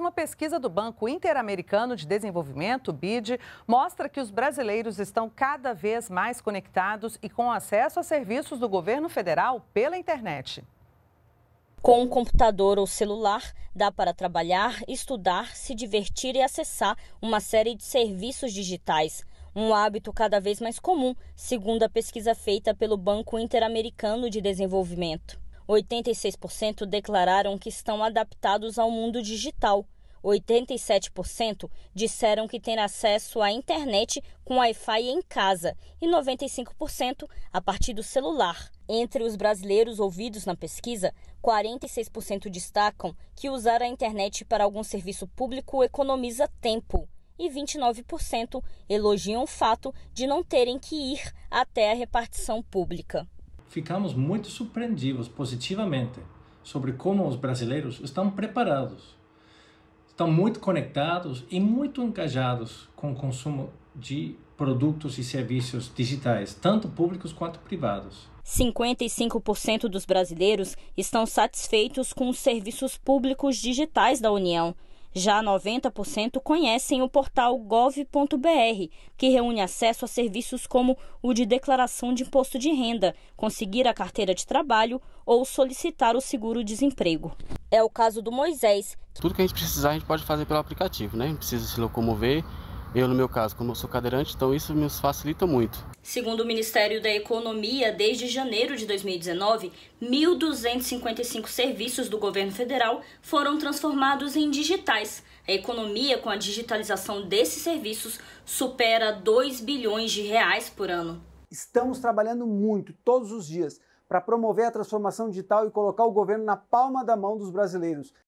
Uma pesquisa do Banco Interamericano de Desenvolvimento, BID, mostra que os brasileiros estão cada vez mais conectados e com acesso a serviços do governo federal pela internet. Com um computador ou celular, dá para trabalhar, estudar, se divertir e acessar uma série de serviços digitais. Um hábito cada vez mais comum, segundo a pesquisa feita pelo Banco Interamericano de Desenvolvimento. 86% declararam que estão adaptados ao mundo digital. 87% disseram que têm acesso à internet com Wi-Fi em casa e 95% a partir do celular. Entre os brasileiros ouvidos na pesquisa, 46% destacam que usar a internet para algum serviço público economiza tempo e 29% elogiam o fato de não terem que ir até a repartição pública ficamos muito surpreendidos positivamente sobre como os brasileiros estão preparados, estão muito conectados e muito engajados com o consumo de produtos e serviços digitais, tanto públicos quanto privados. 55% dos brasileiros estão satisfeitos com os serviços públicos digitais da União. Já 90% conhecem o portal gov.br, que reúne acesso a serviços como o de declaração de imposto de renda, conseguir a carteira de trabalho ou solicitar o seguro-desemprego. É o caso do Moisés. Tudo que a gente precisar, a gente pode fazer pelo aplicativo, né? A gente precisa se locomover, eu, no meu caso, como eu sou cadeirante, então isso me facilita muito. Segundo o Ministério da Economia, desde janeiro de 2019, 1.255 serviços do governo federal foram transformados em digitais. A economia com a digitalização desses serviços supera 2 bilhões de reais por ano. Estamos trabalhando muito, todos os dias, para promover a transformação digital e colocar o governo na palma da mão dos brasileiros.